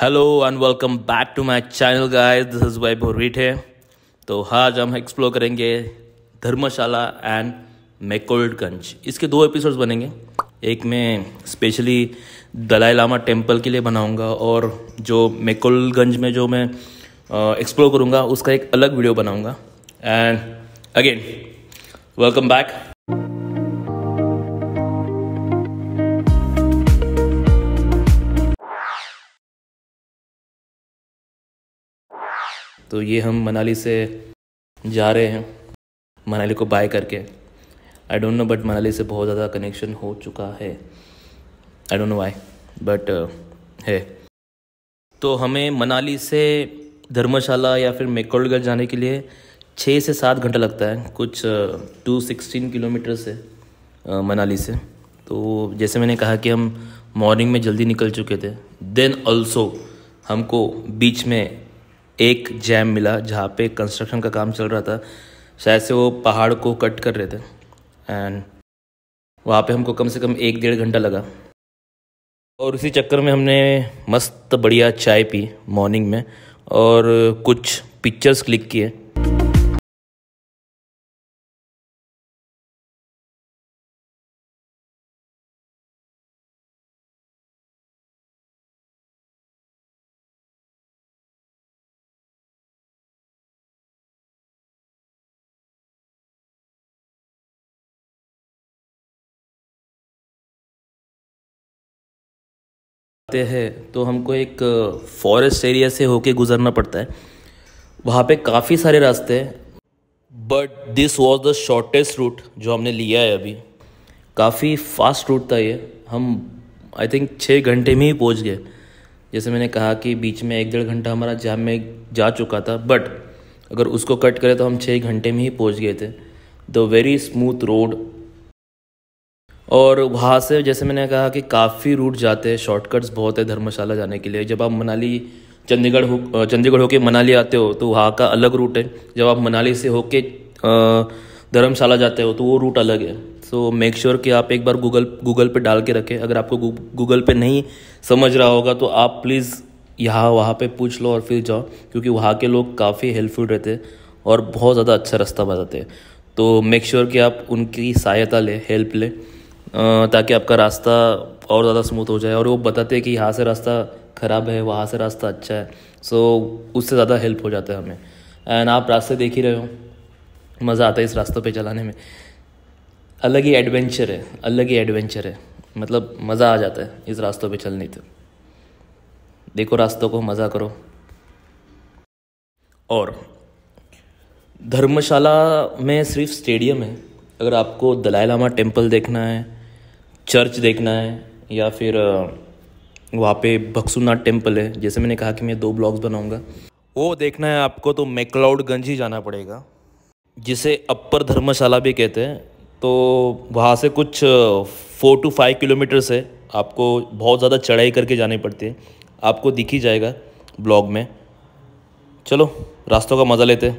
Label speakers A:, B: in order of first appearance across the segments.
A: Hello and welcome back to my channel guys this is बोर रीठे तो आज हम एक्सप्लोर करेंगे धर्मशाला एंड मेकोल्डगंज इसके दो एपिसोड्स बनेंगे एक में स्पेशली दलाई लामा टेम्पल के लिए बनाऊंगा और जो मेकोल्डगंज में जो मैं एक्सप्लोर करूंगा उसका एक अलग वीडियो बनाऊंगा एंड अगेन वेलकम बैक तो ये हम मनाली से जा रहे हैं मनाली को बाय करके I don't know but Manali से बहुत ज़्यादा कनेक्शन हो चुका है I don't know why but है तो हमें मनाली से धर्मशाला या फिर मेकोलगढ़ जाने के लिए छः से सात घंटा लगता है कुछ टू uh, सिक्सटीन किलोमीटर से uh, मनाली से तो जैसे मैंने कहा कि हम मॉर्निंग में जल्दी निकल चुके थे देन ऑल्सो हमको बीच में एक जैम मिला जहाँ पे कंस्ट्रक्शन का काम चल रहा था शायद से वो पहाड़ को कट कर रहे थे एंड वहाँ पे हमको कम से कम एक डेढ़ घंटा लगा और उसी चक्कर में हमने मस्त बढ़िया चाय पी मॉर्निंग में और कुछ पिक्चर्स क्लिक किए जाते हैं तो हमको एक फॉरेस्ट एरिया से होके गुजरना पड़ता है वहाँ पे काफ़ी सारे रास्ते हैं but this was the shortest route जो हमने लिया है अभी काफ़ी फास्ट रूट था ये हम आई थिंक छः घंटे में ही पहुँच गए जैसे मैंने कहा कि बीच में एक डेढ़ घंटा हमारा जाम में जा चुका था बट अगर उसको कट करें तो हम छः घंटे में ही पहुँच गए थे द वेरी स्मूथ रोड और वहाँ से जैसे मैंने कहा कि काफ़ी रूट जाते हैं शॉर्टकट्स बहुत है धर्मशाला जाने के लिए जब आप मनाली चंडीगढ़ हो चंडीगढ़ होके मनाली आते हो तो वहाँ का अलग रूट है जब आप मनाली से होके धर्मशाला जाते हो तो वो रूट अलग है सो मेक श्योर कि आप एक बार गूगल गूगल पे डाल के रखें अगर आपको गूगल पे नहीं समझ रहा होगा तो आप प्लीज़ यहाँ वहाँ पे पूछ लो और फिर जाओ क्योंकि वहाँ के लोग काफ़ी हेल्पफुल रहते हैं और बहुत ज़्यादा अच्छा रास्ता बताते हैं तो मेक श्योर कि आप उनकी सहायता लें हेल्प लें ताकि आपका रास्ता और ज़्यादा स्मूथ हो जाए और वो बताते हैं कि यहाँ से रास्ता ख़राब है वहाँ से रास्ता अच्छा है सो so, उससे ज़्यादा हेल्प हो जाता है हमें एंड आप रास्ते देख ही रहे हो मज़ा आता है इस रास्ते पे चलाने में अलग ही एडवेंचर है अलग ही एडवेंचर है मतलब मज़ा आ जाता है इस रास्तों पे चलने तो देखो रास्तों को मज़ा करो और धर्मशाला में सिर्फ स्टेडियम है अगर आपको दलाई लामा टेम्पल देखना है चर्च देखना है या फिर वहाँ पे भक्सुनाथ टेम्पल है जैसे मैंने कहा कि मैं दो ब्लॉग्स बनाऊँगा वो देखना है आपको तो मेकलाउडगंज ही जाना पड़ेगा जिसे अपर धर्मशाला भी कहते हैं तो वहाँ से कुछ फोर टू फाइव किलोमीटर्स है आपको बहुत ज़्यादा चढ़ाई करके जानी पड़ती है आपको दिख ही जाएगा ब्लॉग में चलो रास्तों का मज़ा लेते हैं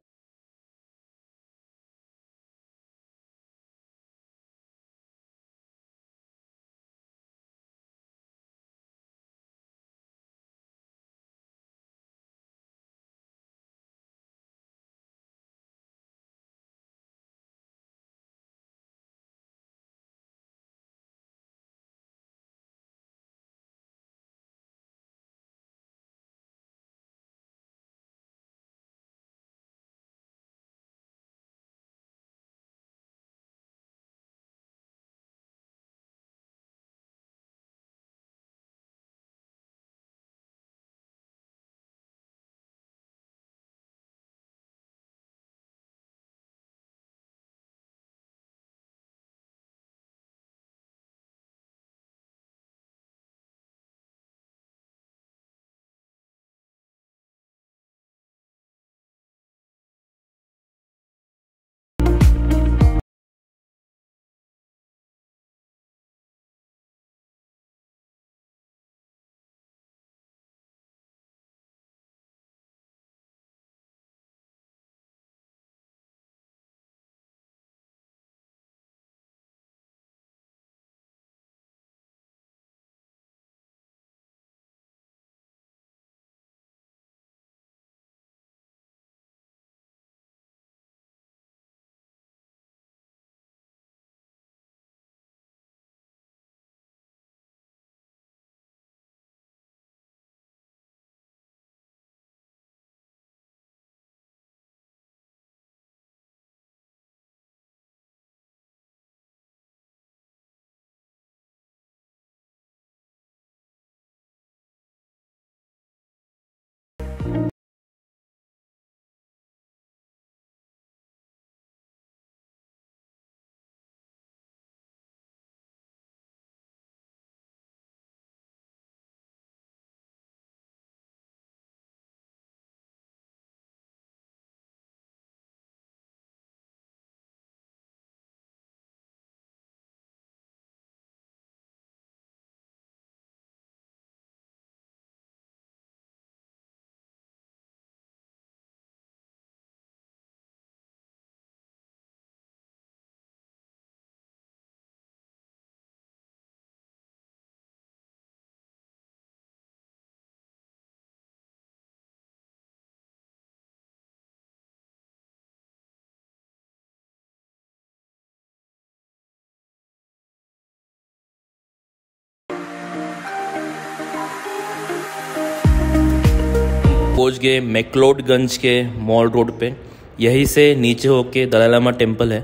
A: पहुंच गए मैकलोडगंज के मॉल रोड पे यहीं से नीचे होके दलाई लामा टेम्पल है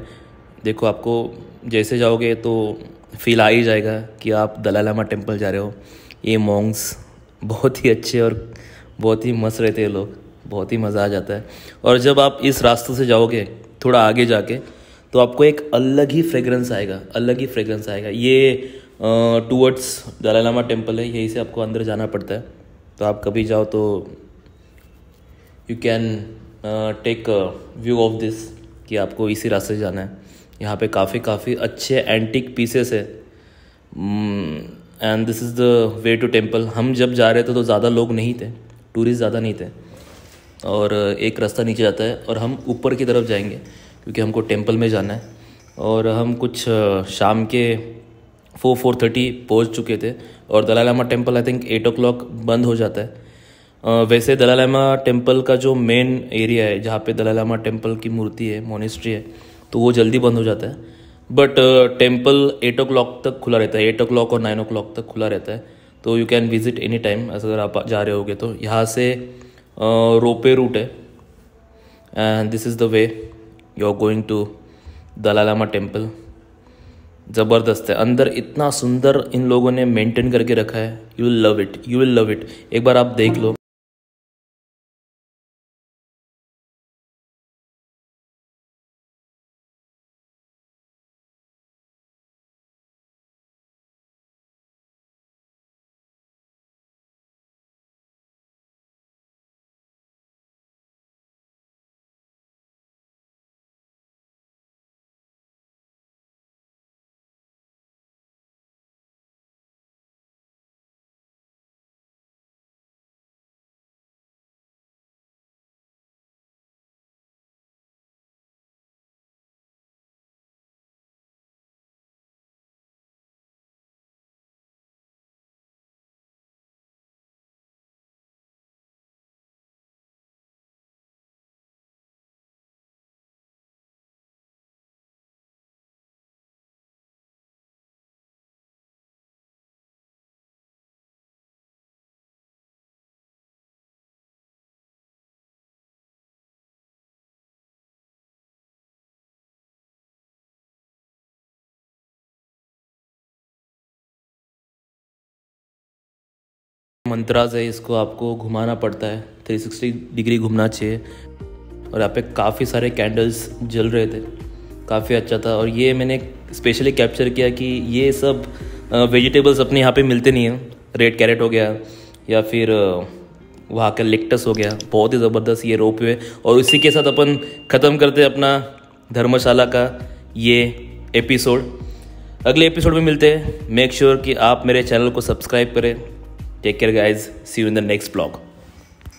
A: देखो आपको जैसे जाओगे तो फील आ ही जाएगा कि आप दलाई लामा टेम्पल जा रहे हो ये मोंग्स बहुत ही अच्छे और बहुत ही मस्त रहते हैं लोग बहुत ही मज़ा आ जाता है और जब आप इस रास्ते से जाओगे थोड़ा आगे जाके तो आपको एक अलग ही फ्रेगरेंस आएगा अलग ही फ्रेगरेंस आएगा ये टूवर्ड्स दलाई लामा टेम्पल है यहीं से आपको अंदर जाना पड़ता है तो आप कभी जाओ तो you can take view of this कि आपको इसी रास्ते जाना है यहाँ पे काफ़ी काफ़ी अच्छे एंटिक पीसेस है and this is the way to temple हम जब जा रहे थे तो ज़्यादा लोग नहीं थे टूरिस्ट ज़्यादा नहीं थे और uh, एक रास्ता नीचे जाता है और हम ऊपर की तरफ जाएंगे क्योंकि हमको टेम्पल में जाना है और हम कुछ uh, शाम के फोर फोर थर्टी पहुँच चुके थे और Dalai Lama temple I think eight o'clock बंद हो जाता है वैसे दलालामा लामा टेम्पल का जो मेन एरिया है जहाँ पे दलालामा लामा टेम्पल की मूर्ति है मोनिस्ट्री है तो वो जल्दी बंद हो जाता है but temple eight o'clock तक खुला रहता है एट ओ क्लॉक और नाइन ओ क्लॉक तक खुला रहता है तो you can visit any time अगर आप जा रहे होगे तो यहाँ से रोपे रूट है and this is the way you are going to Dalai Lama Lama temple ज़बरदस्त है अंदर इतना सुंदर इन लोगों ने मेंटेन करके रखा है you will love it you will love it एक बार आप देख लो मंत्राज है इसको आपको घुमाना पड़ता है 360 डिग्री घूमना चाहिए और यहाँ पे काफ़ी सारे कैंडल्स जल रहे थे काफ़ी अच्छा था और ये मैंने स्पेशली कैप्चर किया कि ये सब वेजिटेबल्स अपने यहाँ पे मिलते नहीं हैं रेड कैरेट हो गया या फिर वहाँ का लेक्टस हो गया बहुत ही ज़बरदस्त ये रोप हुए और इसी के साथ अपन ख़त्म करते अपना धर्मशाला का ये एपिसोड अगले एपिसोड में मिलते हैं मेक श्योर sure कि आप मेरे चैनल को सब्सक्राइब करें Take care, guys. See you in the next vlog.